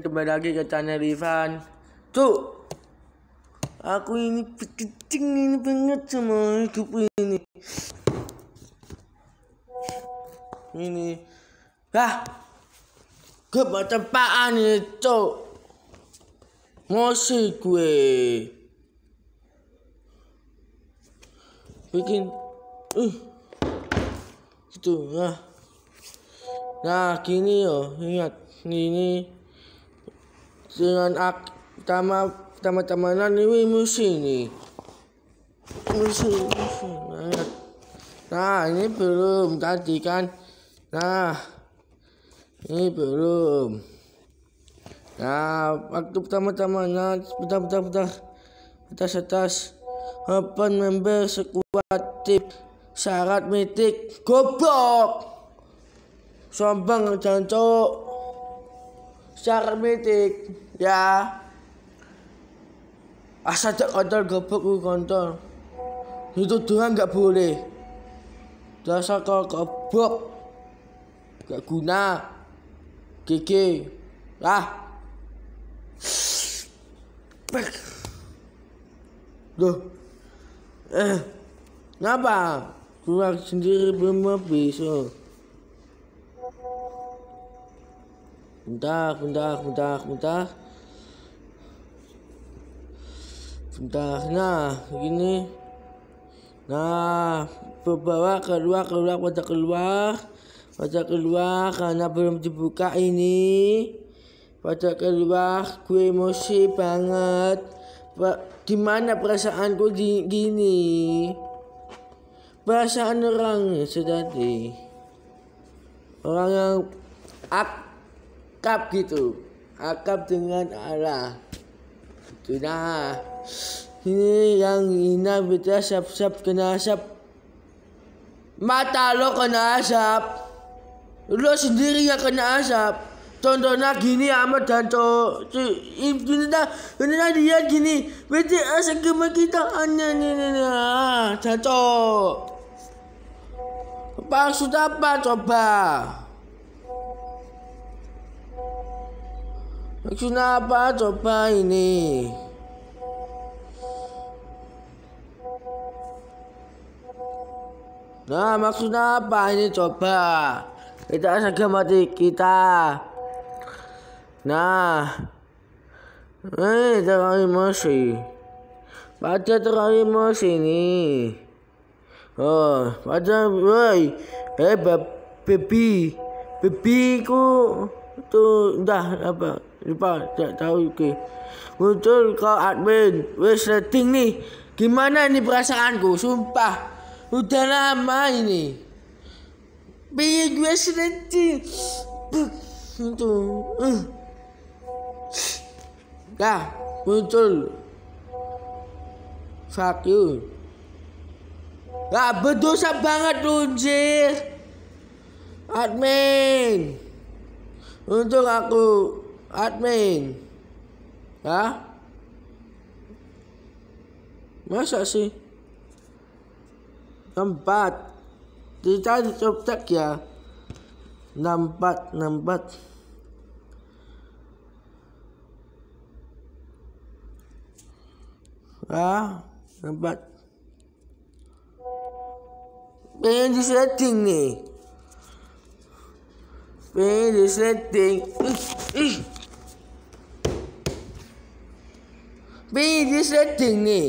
kembali lagi ke channel Ivan Cuk aku ini kecing ini banget sama hidup ini ini Hah gue baca apaan Cuk ngosi gue bikin uh gitu nah nah gini yo ingat ini dengan ak tama tama musi ni musi musi nah ini belum tadi kan nah ini belum nah waktu pertama-tamanya betah betah betah atas atas open member sekuat tip syarat mitik goblok sombong jangan secara metik ya asal tak kontrol gobok ku kontrol itu doang nggak boleh dasar kau gobok gak guna gigi lah Duh. Eh. ngapa Keluar sendiri belum habis. Oh. Bentar, bentar, bentar, bentar. Bentar. Nah, begini. Nah, bawa keluar, keluar, pada keluar. Pada keluar karena belum dibuka ini. Pada keluar, gue emosi banget. Di mana perasaanku di gini? Perasaan orang sedati. Orang yang up kap gitu akap dengan Allah itu ini yang ina beda sap sap kena asap mata lo kena asap lo sendiri yang kena asap contohnya gini amat dan itu ini dah ini dah dia gini asap agama kita aneh ini nih ah dan apa sudah apa coba Maksudnya apa coba ini? Nah, maksudnya apa ini coba? Kita mati kita. Nah. Eh, terawih masih. Baca terawih masih ini. Oh, baca, woi. Eh, baby. Baby ku tuh dah apa? lupa tak tahu ke muncul kau admin wes setting nih gimana nih perasaanku sumpah udah lama ini Biar gue setting. itu eh. dah muncul fuck you Gak berdosa banget lu Admin Untung aku admin đó masa sih empat kita dicetak ya nampat nampat ah nampat pengen di setting nih pengen di setting ih ih setting nih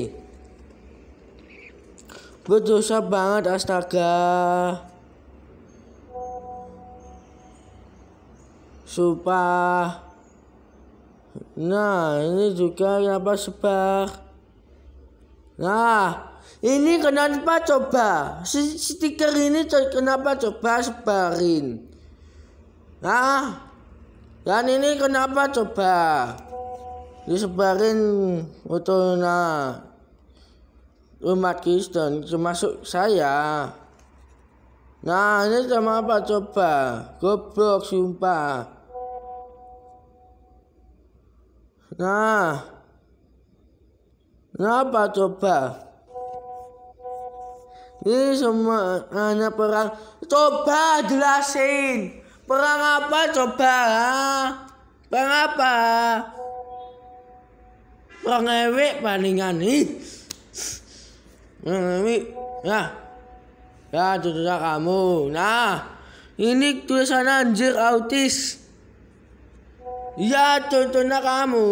Berdosa banget astaga. Sumpah. Nah, ini juga kenapa sebar. Nah, ini kenapa coba? stiker ini kenapa coba sebarin? Nah, dan ini kenapa coba? Yusuf Barin na umat Kristen termasuk saya nah ini sama apa coba goblok sumpah nah, nah apa coba ini semua hanya perang coba jelasin perang apa coba ha? perang apa rong ewe palingan ih nah ya tutulah kamu nah ini tulisan anjir autis ya contohnya kamu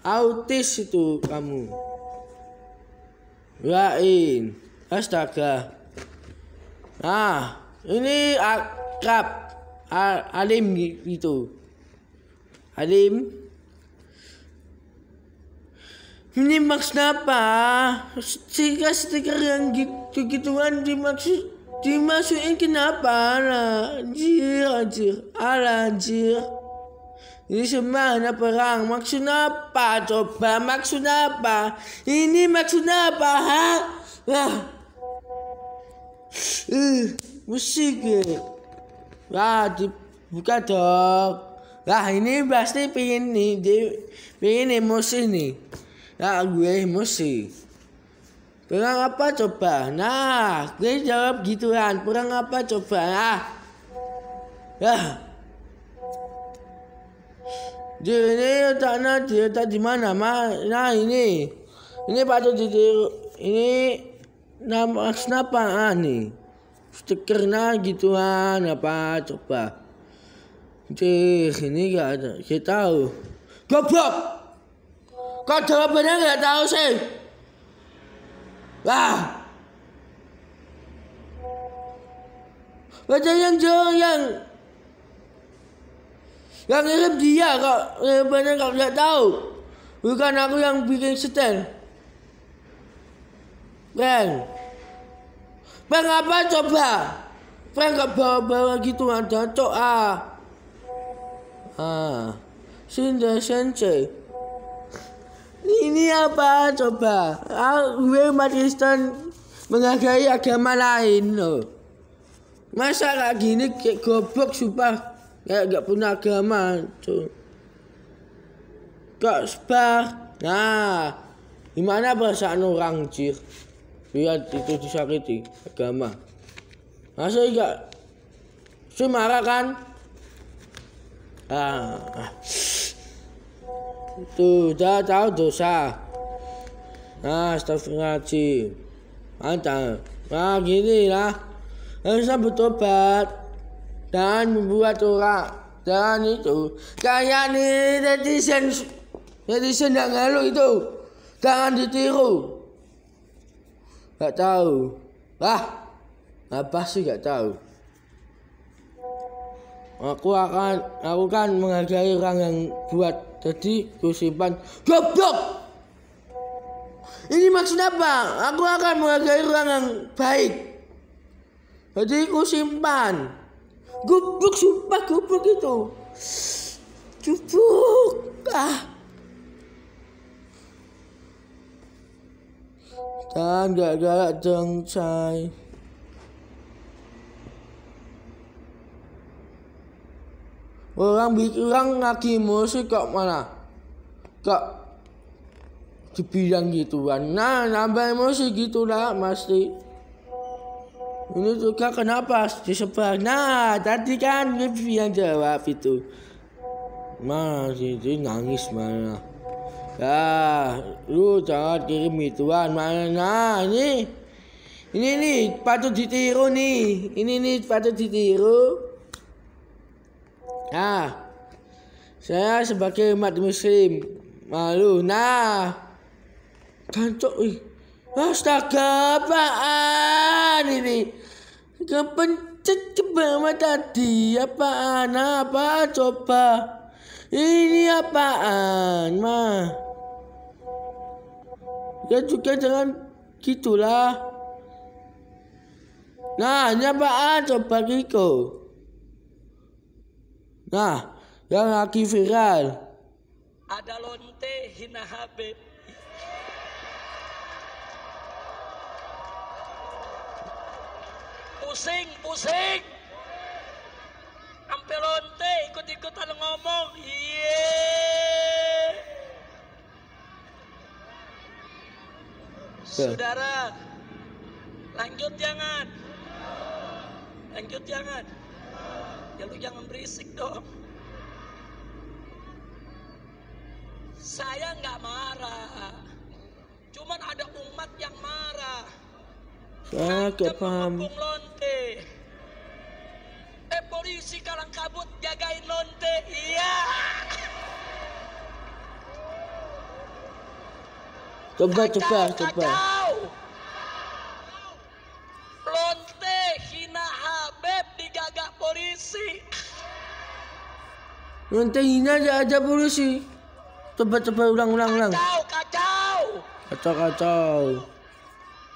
autis itu kamu lain astaga nah ini akrab alim gitu alim ini maksud apa? Jika stiker yang gitu-gituan dimaksud dimasukin kenapa lah anjir anjir ala anjir ini semangat apa perang maksud apa coba maksud apa ini maksud apa ha wah, Uh, musik wah ya. dibuka dong lah ini pasti pengen nih Di, pengen emosi nih Nah, gue musik. Kurang apa coba? Nah, gue jawab gituan. Kurang apa coba? Nah. ya, Di ini otaknya di otak di mana? Ma, nah ini. Ini patut ditiru. Ini nama kenapa ah nih? Stikernya gituan apa coba? Cih, ini gak ada. Kita tahu. Goblok! Kok jawabannya nggak tahu sih? Lah, baca yang jauh yang yang ngirim dia kok jawabannya kok nggak tahu. Bukan aku yang bikin setel Bang, bang apa coba? Bang nggak bawa-bawa gitu ada cok ah. Ah, Sinda Sensei ini apa coba ah, gue umat Kristen menghargai agama lain loh masa kayak gini kayak goblok sumpah kayak gak punya agama tuh kok sebah nah gimana perasaan orang cir lihat itu disakiti agama masa enggak Saya marah kan ah, ah sudah tahu dosa ah, astagfirullahaladzim mantap ah, nah gini lah harusnya eh, bertobat dan membuat orang dan itu kayak nih netizen netizen yang ngalu itu jangan ditiru gak tahu lah apa sih gak tahu aku akan aku kan menghargai orang yang buat jadi ku simpan goblok ini maksud apa aku akan menghargai orang yang baik jadi ku simpan goblok sumpah goblok itu goblok ah dan gak galak dong say. Orang bilang lagi musik kok mana? Kok dibilang gituan. Nah, nambah musik gitu lah pasti. Ini juga kenapa disebar? Nah, tadi kan Livi yang jawab itu. Mana sih nangis mana? Ya, lu jangan kirim ituan mana? Nah, ini ini nih patut ditiru nih. Ini nih patut ditiru. Nah, saya sebagai umat muslim malu. Nah, kancok ih. Astaga, apaan ini? Kepencet kebama tadi. Apaan? Apa coba? Ini apaan, mah? Ya juga jangan gitulah. Nah, ini apaan coba Kiko? Nah, yang lagi viral. Ada lonte hina habib. Pusing, pusing. Ampe lonte ikut-ikutan ngomong. Iya. Saudara, lanjut jangan. Lanjut jangan ya lu jangan berisik dong saya nggak marah cuman ada umat yang marah kagak paham lonte eh polisi kalang kabut jagain lonte iya coba kacau, coba coba lonte hina beb digagak polisi Nanti ini aja aja polisi coba coba ulang ulang ulang kacau kacau kacau kacau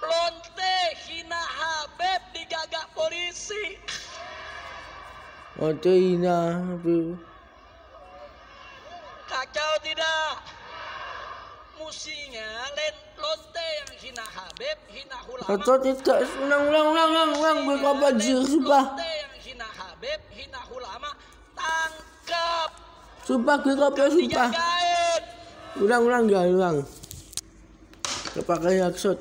lonte hina habib digagak polisi lonte hina habib kacau tidak musinya lenteng hina Habib, hina ulama. itu ulang ulang ulang ulang berapa jir sumpah. Hina Habib, hina ulama, Ulang ulang gak ulang. Kepakai yaksud.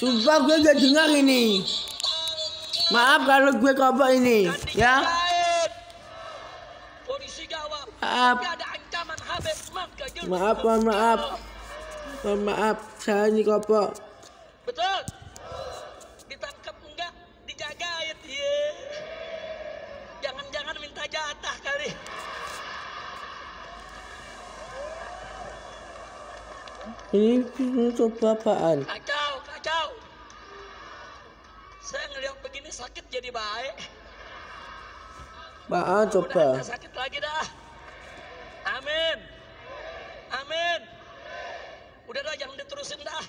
Sumpah gue gak dengar ini. Maaf kalau gue kobok ini, ya. Maaf. Maaf, mohon maaf. Mohon maaf, saya ini kobok. Betul. Ditangkap enggak? Dijaga ye. Ya, Jangan-jangan minta jatah kali. Ini coba apaan? Acah saya ngeliat begini sakit jadi baik Maaf coba sakit lagi dah amin amin udah dah jangan diterusin dah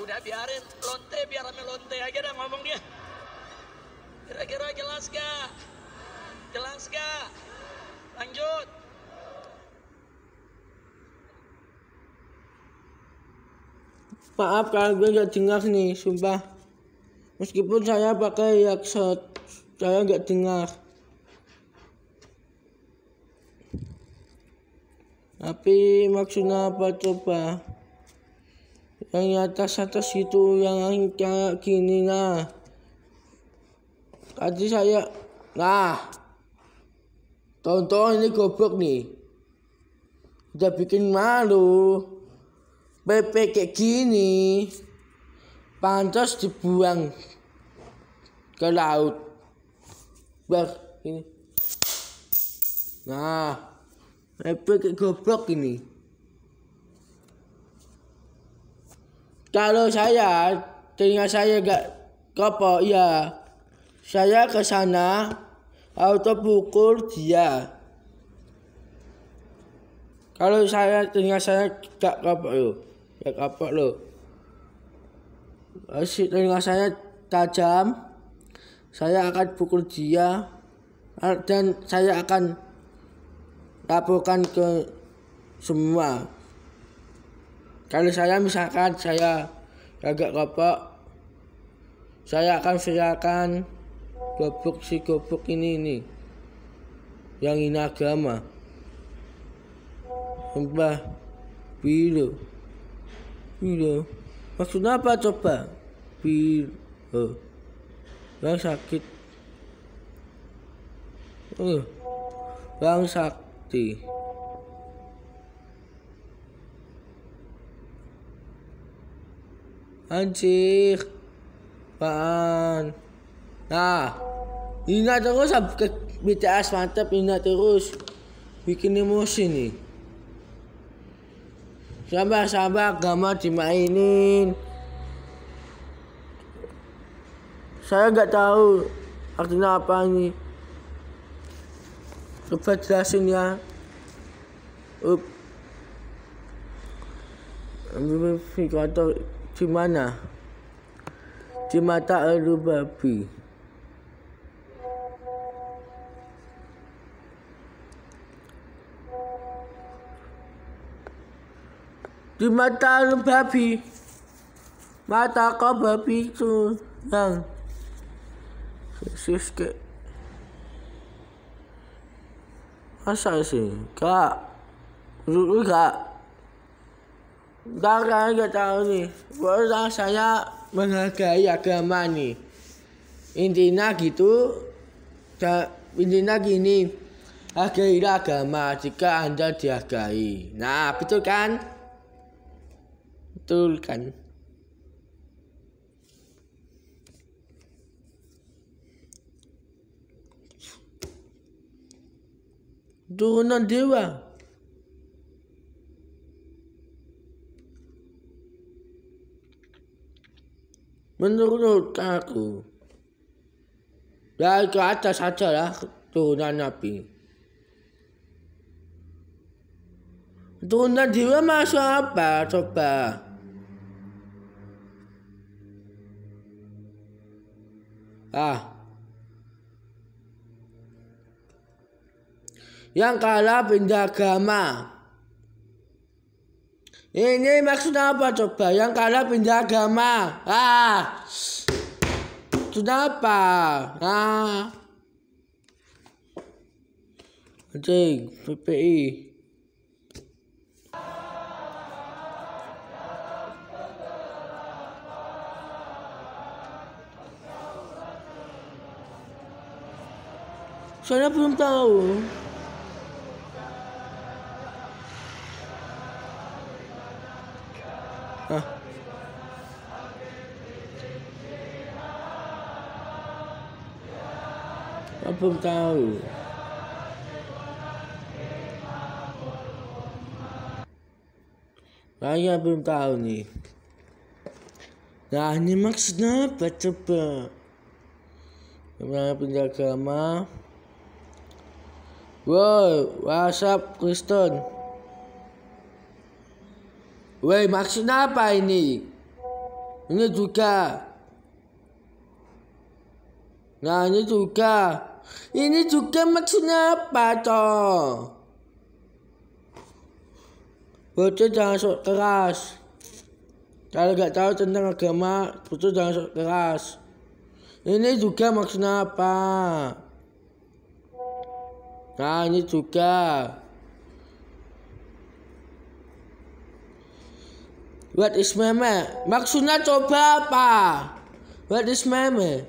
udah biarin lonte biar ame lonte aja dah ngomong dia kira-kira jelas gak jelas gak lanjut maaf kalau gue gak dengar nih sumpah meskipun saya pakai headset saya nggak dengar tapi maksudnya apa coba yang atas atas itu yang kayak gini nah tadi saya nah tonton ini goblok nih udah bikin malu PP kayak gini pantas dibuang ke laut bak ini nah ke goblok ini kalau saya telinga saya gak kopo iya, saya ke sana auto pukul dia kalau saya telinga saya gak kopo lo gak kopo lo asik telinga saya tajam saya akan pukul dia eh, dan saya akan laporkan ke semua kalau saya misalkan saya agak kapok saya akan serahkan gobok si gobok ini ini yang ini agama sumpah bilo bilo maksudnya apa coba biru bang sakit uh, bang sakti anjir pan nah ingat terus ke BTS mantap ingat terus bikin emosi nih sabar sabar gak mau dimainin saya nggak tahu artinya apa ini coba jelasin ya up amplifikator di mana? Di mata elu babi. Di mata elu babi. Mata kau babi itu yang Yesus ke masa sih kak dulu kak kan gak tahu nih orang saya menghargai agama nih intinya gitu intinya gini hargai agama jika anda dihargai nah betul kan betul kan turunan dewa. Menurut aku, dari ke atas lah turunan nabi. Turunan dewa masuk apa? Coba. Ah, yang kalah pindah agama. Ini maksudnya apa coba? Yang kalah pindah agama. Ah. Sudah apa? Ah. Anjing, PPI. soalnya belum tahu. Hah? Apa belum tahu. Raya belum tahu nih. Nah ini maksudnya apa coba? Kemana penjaga agama? Wow, WhatsApp Kristen. Woi maksud apa ini? Ini juga. Nah ini juga. Ini juga maksudnya apa toh? Bocah jangan sok keras. Kalau gak tahu tentang agama, bocah jangan sok keras. Ini juga maksudnya apa? Nah ini juga. What is meme? Maksudnya coba apa? What is meme?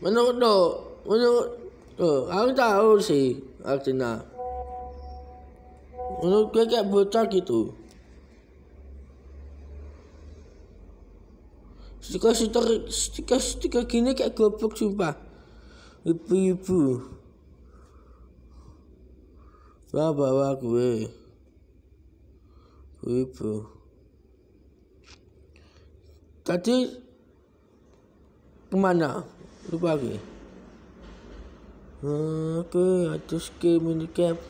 Menurut lo, menurut lo, aku tahu sih artinya. Menurut gue kayak bocah gitu. Stiker-stiker stiker-stiker gini kayak goblok sumpah. Ibu-ibu. Bawa-bawa gue. Ibu. Tadi kemana? Lupa lagi. Oke, atau skill minicap.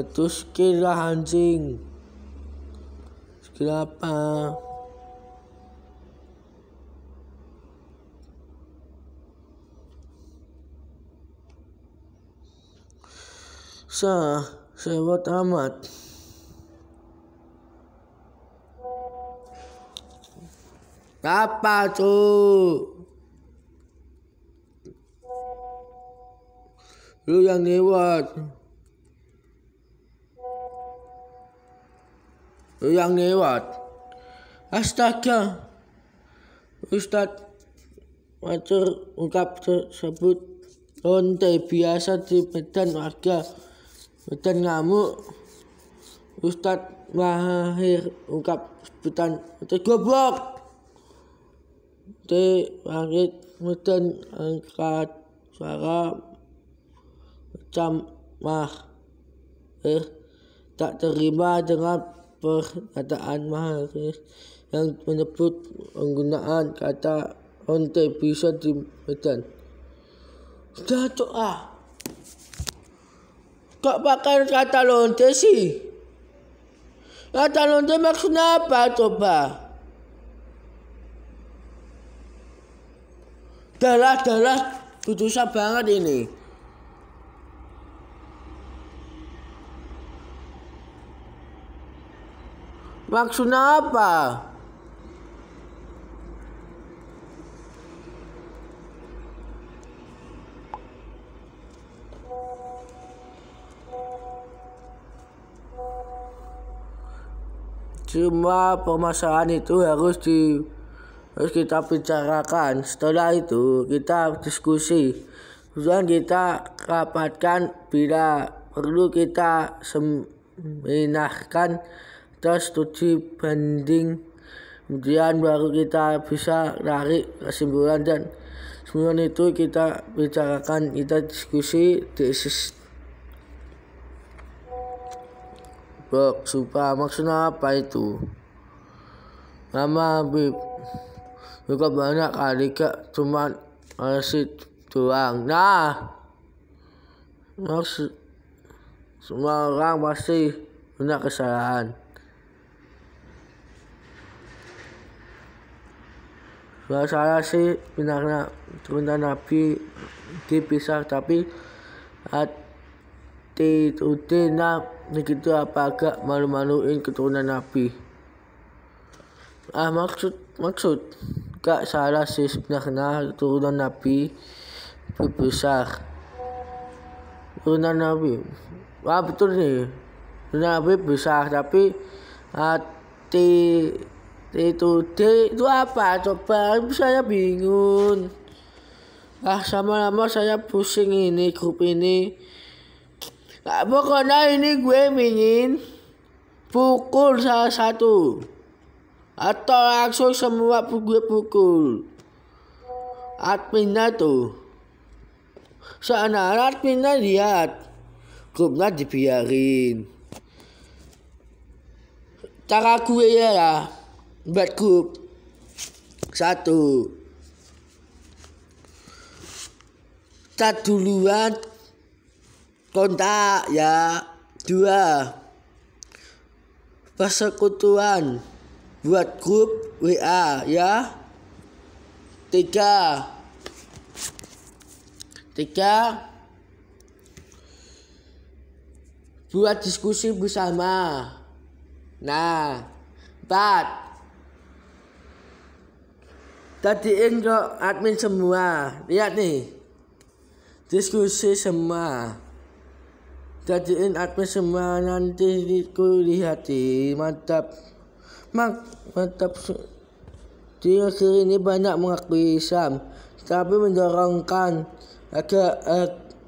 Atau skill lah anjing. Skill apa? Sa, saya buat amat. Kapatu. Lu yang lewat. Lu yang lewat. Astaga. Ustadz Macer ungkap tersebut Lontai biasa di medan warga medan ngamuk Ustadz Mahir ungkap sebutan goblok te langit muten angkat suara macam mah eh, tak terima dengan perkataan mahal eh, yang menyebut penggunaan kata untuk bisa di muten dah tu ah kau pakai kata lontes sih kata lontes maksudnya apa coba? Dalah dalah susah banget ini. Maksudnya apa? Cuma permasalahan itu harus di harus kita bicarakan setelah itu kita diskusi kemudian kita rapatkan bila perlu kita seminahkan terus studi banding kemudian baru kita bisa lari kesimpulan dan semua itu kita bicarakan kita diskusi tesis blog supaya maksudnya apa itu nama bib juga banyak adiknya cuman masih tuang nah semua orang pasti punya kesalahan Gak salah sih benarnya perintah Nabi dipisah tapi hati tutina begitu apa agak malu-maluin keturunan Nabi. Ah maksud maksud Gak salah sih sebenarnya turunan Nabi itu besar. Turunan Nabi. Wah betul nih. Turunan Nabi besar tapi hati ah, itu D itu apa coba saya bingung ah sama lama saya pusing ini grup ini pokoknya ini gue ingin pukul salah satu atau langsung semua gue pukul adminnya tuh seandainya adminnya lihat grupnya dibiarin cara gue ya lah ya. buat grup satu cat duluan kontak ya dua persekutuan buat grup WA ya. Tiga. Tiga. Buat diskusi bersama. Nah, empat. Tadiin ke admin semua. Lihat nih. Diskusi semua jadiin admin semua nanti kulihat di mantap Mak, tafsir ini banyak mengakui Islam, tapi mendorongkan agar,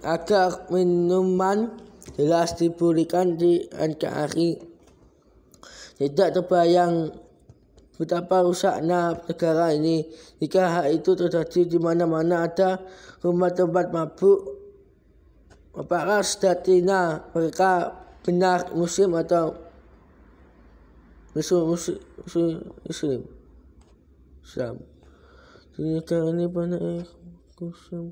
agar minuman jelas dipulihkan di NKRI. Tidak terbayang betapa rusaknya negara ini jika hal itu terjadi di mana-mana ada rumah tempat mabuk apakah sejatinya mereka benar muslim atau Muslim Muslim Muslim Islam Islam Ternyata ini banyak yang kusam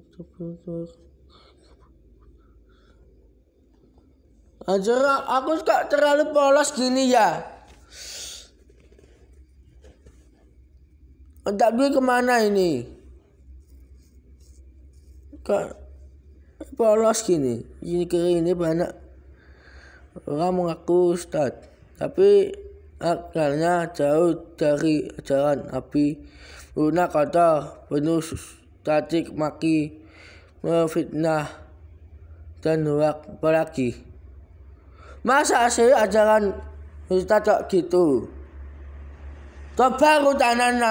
Ajar aku suka terlalu polos gini ya Otak gue kemana ini Kak polos gini Ini kiri ini banyak Orang mengaku Ustadz Tapi akarnya jauh dari ajaran api. Luna kata penuh cacik maki, fitnah dan hoak apalagi. Masa sih ajaran kita tak gitu? Coba rutanan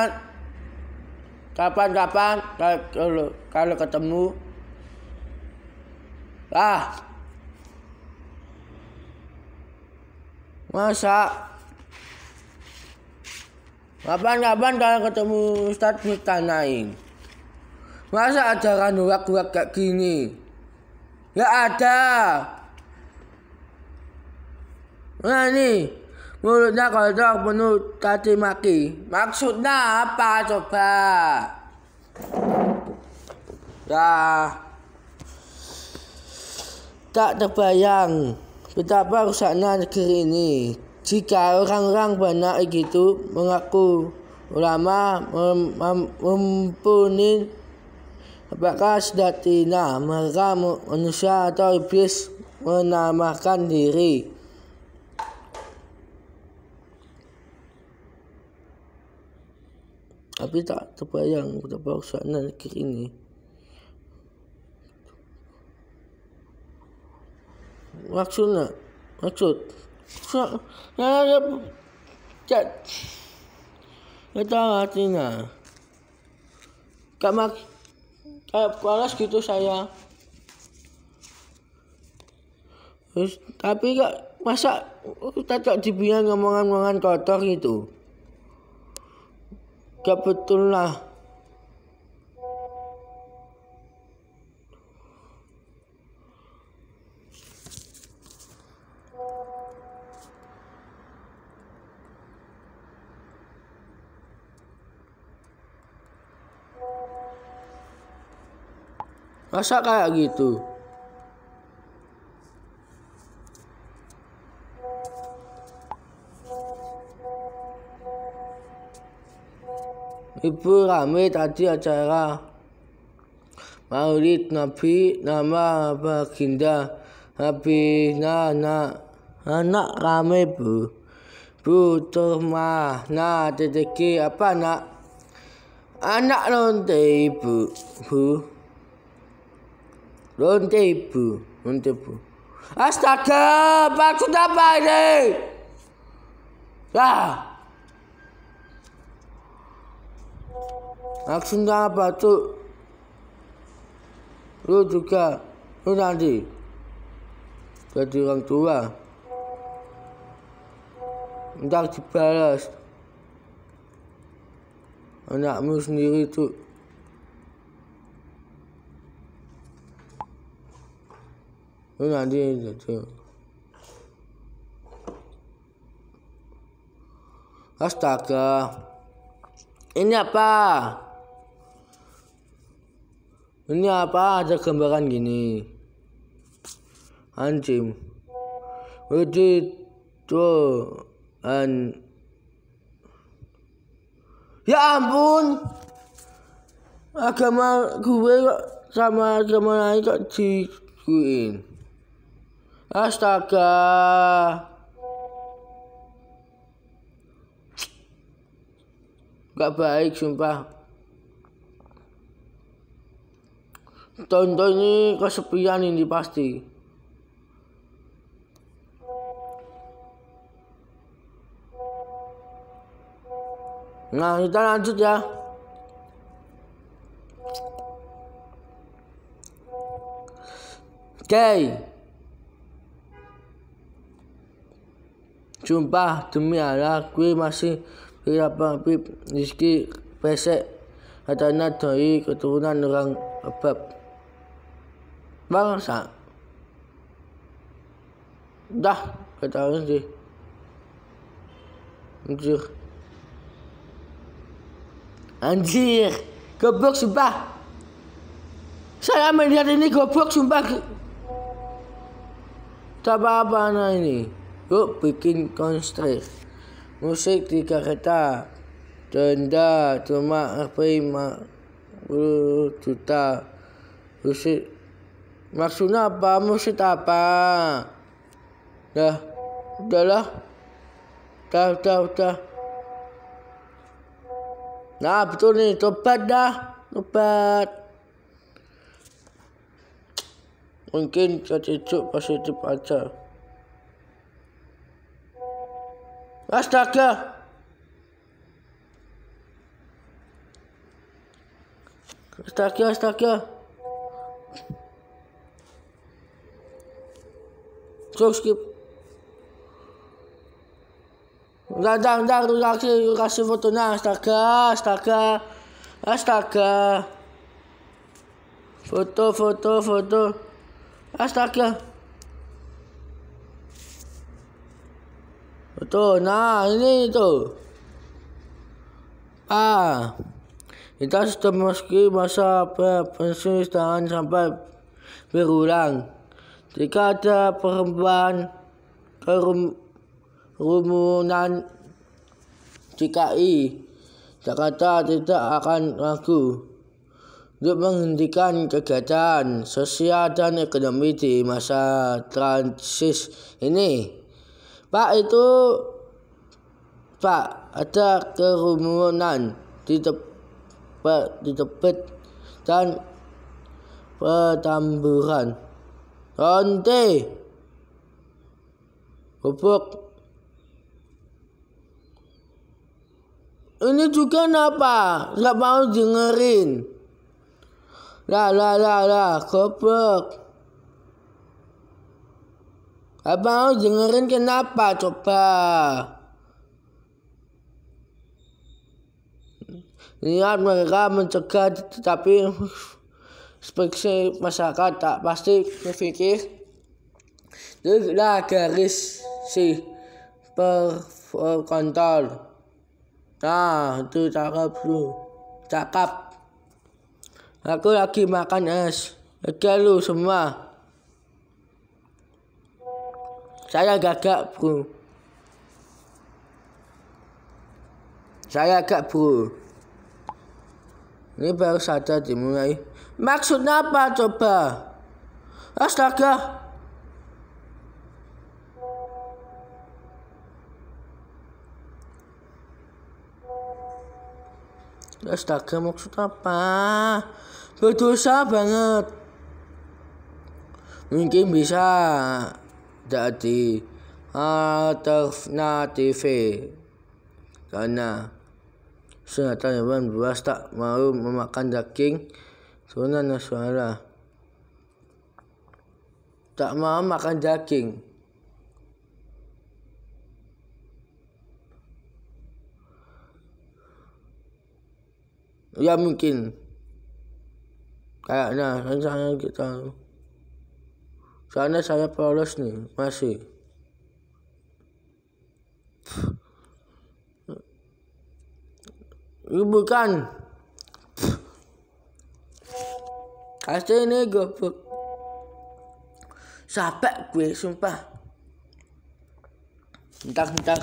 kapan-kapan kalau kalau ketemu ah masa Kapan-kapan kalau ketemu Ustadz minta naik. Masa ajaran hurak-hurak kayak gini? Ya ada. Nah ini mulutnya kodok penuh caci maki. Maksudnya apa coba? Ya, tak terbayang betapa rusaknya negeri ini jika orang-orang benar itu mengaku ulama mempunyai apakah sedatina mereka manusia atau iblis menamakan diri tapi tak terbayang betapa rusaknya negeri ini maksudnya maksud ya, ya, ya, nalalab... Chat. Ito ang ating na. Kamak... Kalas gitu saya. Terus, tapi gak... Masa kita tak dibilang ngomongan-ngomongan kotor gitu? Gak betul lah. masa kayak gitu Ibu rame tadi acara Maulid Nabi nama Baginda Nabi Nana anak rame bu bu terma nah teki apa nak anak lonte ibu bu Lonte ibu, lonte ibu. Astaga, maksud apa ini? Lah. Maksudnya apa tuh? Lu juga, lu nanti jadi orang tua. Ntar dibalas. Anakmu sendiri tuh. itu nanti gitu astaga ah, ya ini apa ini apa ya ada gambaran gini anjing itu tuh an ya ampun agama gue kok sama agama lain kok diguin Astaga. Gak baik sumpah. Tonton ini kesepian ini pasti. Nah, kita lanjut ya. Oke. Okay. Sumpah demi Allah gue masih berapa pip, Rizki pesek katanya dari keturunan orang kebab bangsa dah kata sih anjir anjir goblok sumpah saya melihat ini goblok sumpah tak apa-apa nah ini Yuk bikin konstrik. Musik di kata. Denda cuma puluh juta. Musik maksudnya apa? Musik apa? Dah, udahlah. lah dah, udah. Nah, betul nih. Tobat dah. Tobat. mungkin kecucuk positif aja Astaga. Astaga, astaga. Go skip. Enggak, enggak, enggak, kasih, kasih fotonya. Astaga, astaga. Astaga. Foto, foto, foto. Astaga. Betul. Nah, ini itu. ah Kita sudah meski masa pensiun dan sampai berulang. Jika ada perubahan kerumunan DKI, Jakarta tidak akan ragu untuk menghentikan kegiatan sosial dan ekonomi di masa transisi ini. Pak itu Pak ada kerumunan di tepat di tepat dan petamburan. Ronte Gubuk Ini juga kenapa? Gak mau dengerin. Lah lah lah lah, gobek. Abang harus dengerin kenapa coba. Lihat mereka mencegah tetapi seperti masyarakat tak pasti berpikir Tidaklah garis si per kontrol. Nah, itu cakap lu. Cakap. Aku lagi makan es. Oke lu semua. Saya gagak, Bro. Saya agak, Bro. Ini baru saja dimulai. Maksudnya apa coba? Astaga. Astaga maksud apa? Berdosa banget. Mungkin bisa dati ataf natife karena sunatan hewan buas tak mau memakan daging sunan suara tak mau makan daging ya mungkin kayaknya rencana kita soalnya saya polos nih masih ini bukan kasih ini gue sampai gue sumpah Bentar bentar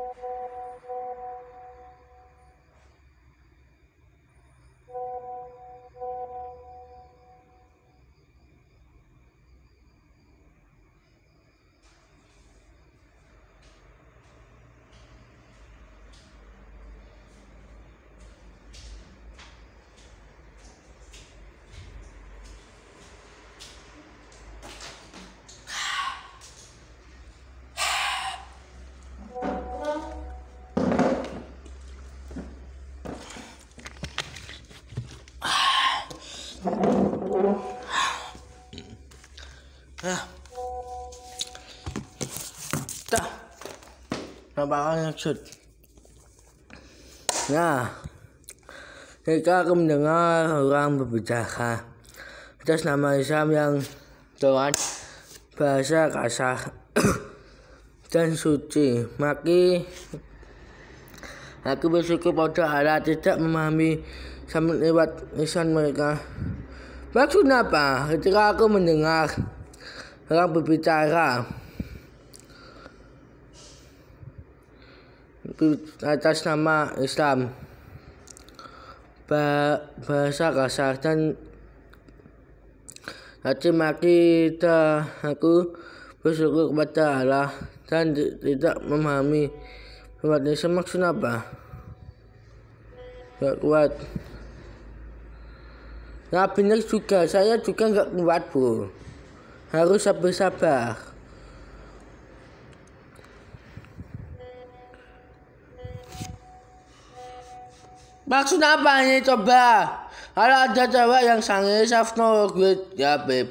Thank you. Nah. Dah. yang shoot. Nah, ya. jika aku mendengar orang berbicara atas nama Islam yang telan bahasa kasar dan suci, maki aku bersyukur pada Allah tidak memahami sambil lewat lisan mereka. maksudnya apa? Ketika aku mendengar orang berbicara atas nama Islam bahasa kasar dan Hati maki kita aku bersyukur kepada Allah dan tidak memahami pragmatisme maksud apa. Gak kuat. Nah bener juga, saya juga gak kuat bro harus sabar-sabar. Maksud apa ini coba? Kalau ada cewek yang sange Safno gue ya beb.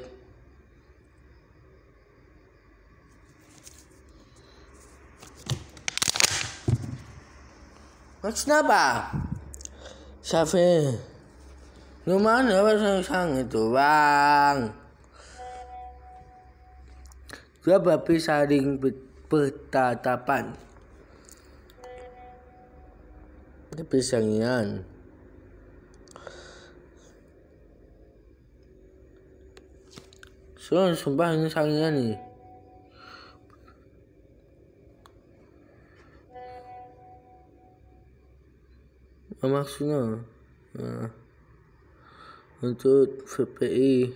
Maksud apa? Safi. Lumayan apa sang-sang itu bang babi saling bertatapan. Pisangian. So, sumpah ini sangian nih. Maksudnya, nah, untuk VPI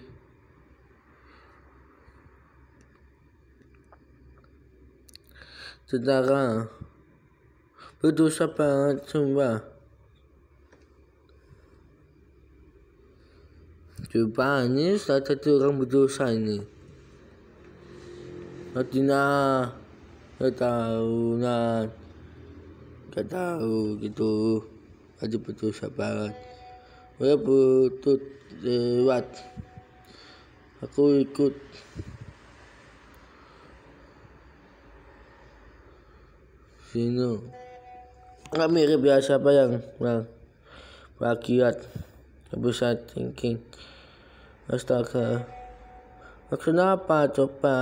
Saudara, berdosa banget sumpah. Coba ini salah satu orang berdosa ini. Nanti nah, gak tahu nah, gak tahu gitu. Ada berdosa banget. Saya butuh lewat. Aku ikut sino kami mirip ya siapa yang nah, rakyat bisa thinking astaga maksudnya apa coba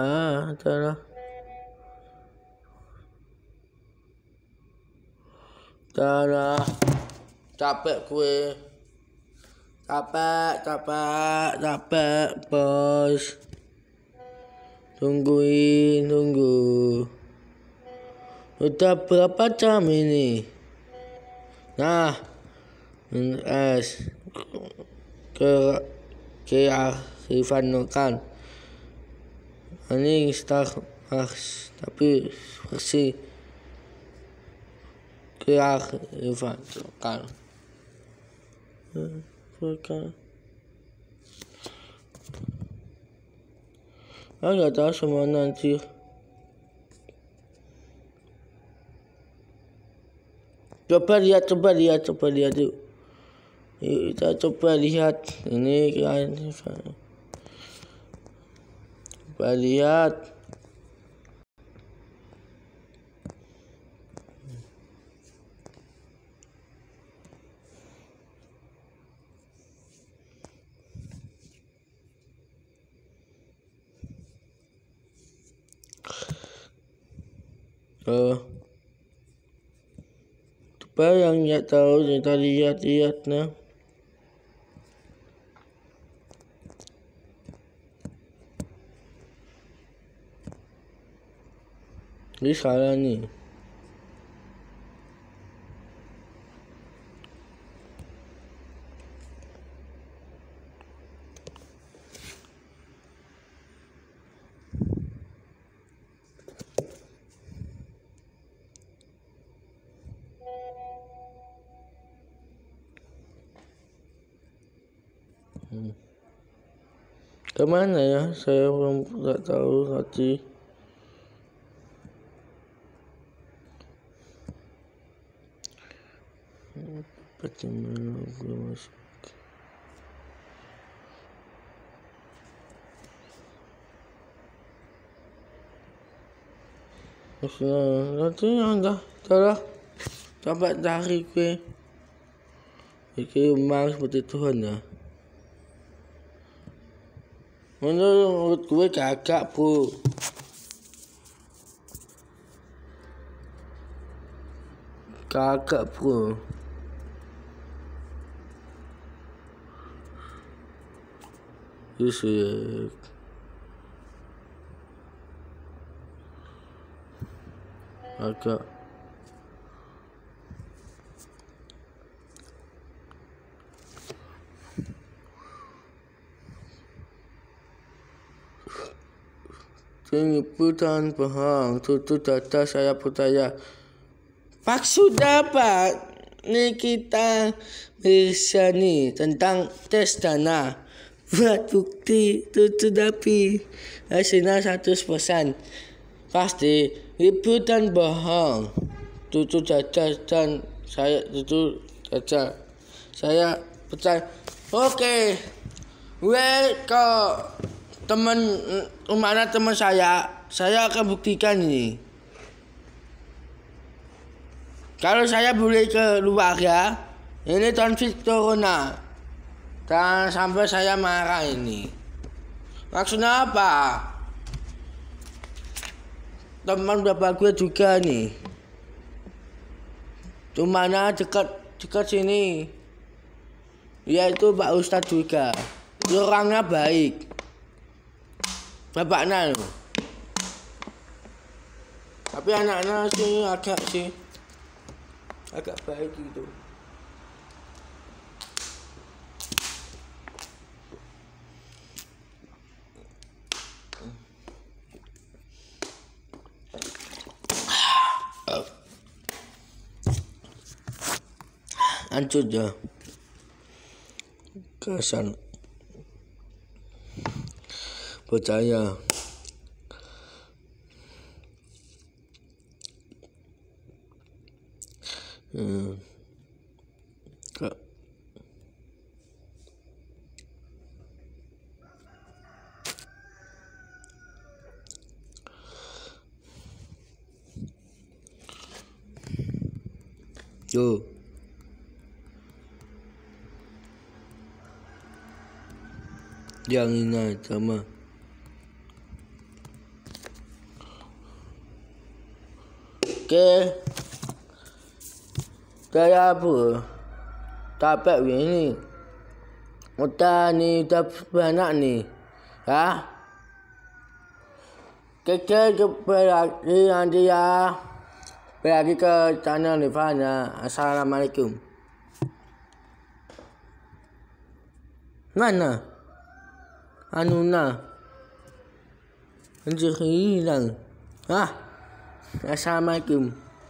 adalah cara capek gue capek capek capek bos tungguin tunggu Udah berapa jam ini? Nah, es ke kearifan lokal. Ini mas tapi versi ke lokal. Lokal. Aku nggak tahu semua nanti. coba lihat coba lihat coba lihat yuk yuk kita coba lihat ini kan coba lihat Uh. Barang yang tahu yang tadi lihat Ini sekarang ni. kemana ya saya belum nggak tahu lagi bagaimana gue masuk Maksudnya, nanti anda ya salah dapat dari gue. kue memang seperti Tuhan ya. Menurut gue kagak bu Kagak bu Yusuf Agak putan pahang tutu data saya putaya sudah dapat nih kita bisa nih tentang tes dana buat bukti tutu dapi hasilnya persen pasti liputan bohong tutu dada dan saya tutu dada saya percaya oke okay. welcome teman kemana teman saya saya akan buktikan ini kalau saya boleh ke luar ya ini konflik corona dan sampai saya marah ini maksudnya apa teman bapak gue juga nih cumana dekat dekat sini yaitu Pak Ustadz juga orangnya baik Bapaknya loh. Tapi anaknya sih agak sih agak baik gitu. hancur ya kesan tôi chạy uh, uh, chưa giờ như này thơm mà ke apa? Tapak ini Utani banyak ni Ha Kecil ke lagi nanti ya Berarti ke channel Nirvana Assalamualaikum Mana Anuna Anjir hilang Ah Assalamualaikum.